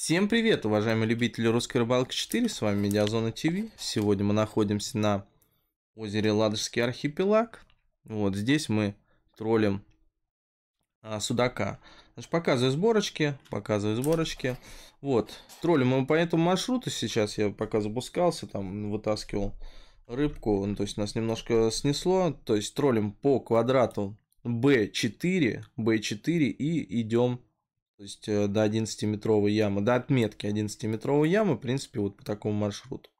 Всем привет, уважаемые любители русской рыбалки 4, с вами Медиазона ТВ. Сегодня мы находимся на озере Ладожский архипелаг. Вот здесь мы троллим а, судака. Значит, показываю сборочки, показываю сборочки. Вот, троллим мы по этому маршруту сейчас, я пока запускался, там вытаскивал рыбку, ну, то есть нас немножко снесло, то есть троллим по квадрату B4, B4 и идем то есть э, до 11-метровой ямы, до отметки 11-метровой ямы, в принципе, вот по такому маршруту.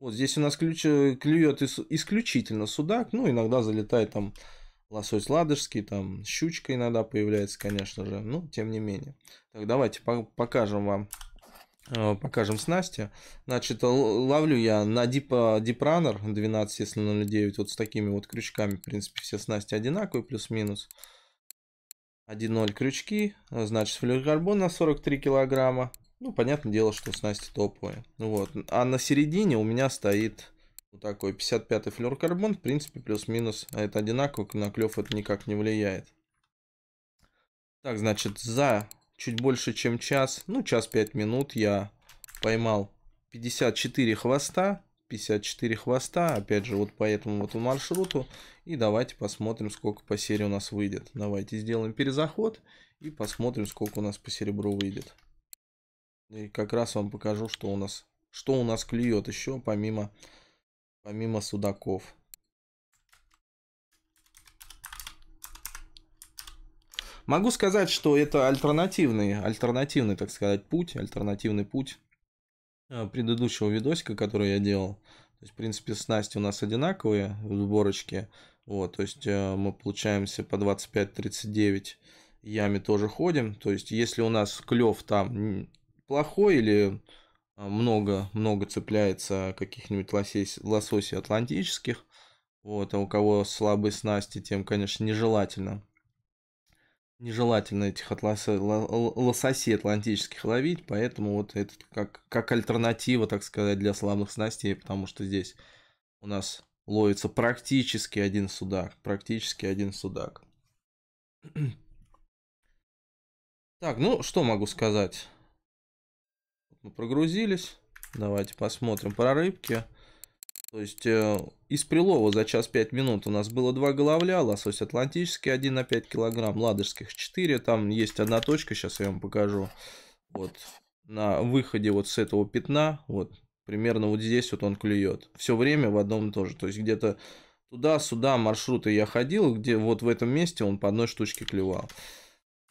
Вот здесь у нас ключ, э, клюет исключительно судак, ну, иногда залетает там лосось ладожский, там щучка иногда появляется, конечно же, ну, тем не менее. Так, давайте покажем вам, э, покажем снасти. Значит, ловлю я на Deep, Deep Runner 12, если 09, вот с такими вот крючками, в принципе, все снасти одинаковые, плюс-минус. 1.0 крючки, значит флюк горбон на 43 килограмма. Ну, понятное дело, что снасти топовые. Ну вот. А на середине у меня стоит вот такой 55-й флюоркарбон, В принципе, плюс-минус а это одинаково. На клев это никак не влияет. Так, значит, за чуть больше, чем час, ну, час 5 минут я поймал 54 хвоста. 54 хвоста, опять же, вот по этому вот маршруту. И давайте посмотрим, сколько по серии у нас выйдет. Давайте сделаем перезаход и посмотрим, сколько у нас по серебру выйдет. И как раз вам покажу, что у нас, что у нас клюет еще, помимо, помимо судаков. Могу сказать, что это альтернативный, альтернативный, так сказать, путь, альтернативный путь Э, предыдущего видосика, который я делал. То есть, в принципе, снасти у нас одинаковые в сборочке. Вот, то есть э, мы получаемся по 25-39 яме тоже ходим. То есть, если у нас клев там плохой или э, много, много цепляется каких-нибудь лосей, лососей атлантических, вот, а у кого слабые снасти, тем, конечно, нежелательно нежелательно этих атласа, лососей атлантических ловить, поэтому вот этот как, как альтернатива, так сказать, для слабых снастей, потому что здесь у нас ловится практически один судак, практически один судак. Так, ну что могу сказать? Мы прогрузились. Давайте посмотрим про рыбки. То есть э, из прилова за час 5 минут у нас было два головля, лосось атлантический 1 на 5 килограмм, ладожских 4, там есть одна точка, сейчас я вам покажу. Вот на выходе вот с этого пятна, вот примерно вот здесь вот он клюет. Все время в одном и том же, то есть где-то туда-сюда маршруты я ходил, где вот в этом месте он по одной штучке клевал.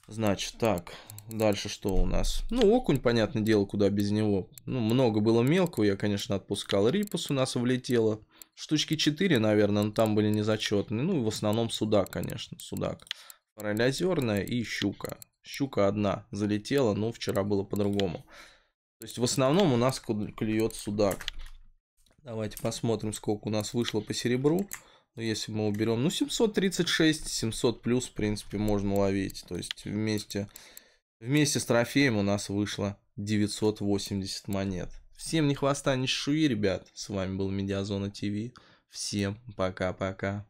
Значит, так, дальше что у нас? Ну, окунь, понятное дело, куда без него. Ну, много было мелкого, я, конечно, отпускал. Рипус у нас влетело. Штучки 4, наверное, но там были незачетные. Ну, и в основном судак, конечно, судак. Паралязерная и щука. Щука одна залетела, но вчера было по-другому. То есть, в основном у нас клюет судак. Давайте посмотрим, сколько у нас вышло по серебру. Ну, если мы уберем, ну, 736, 700 плюс, в принципе, можно ловить. То есть вместе, вместе с трофеем у нас вышло 980 монет. Всем не хвоста, не шуи, ребят. С вами был Медиазона ТВ. Всем пока-пока.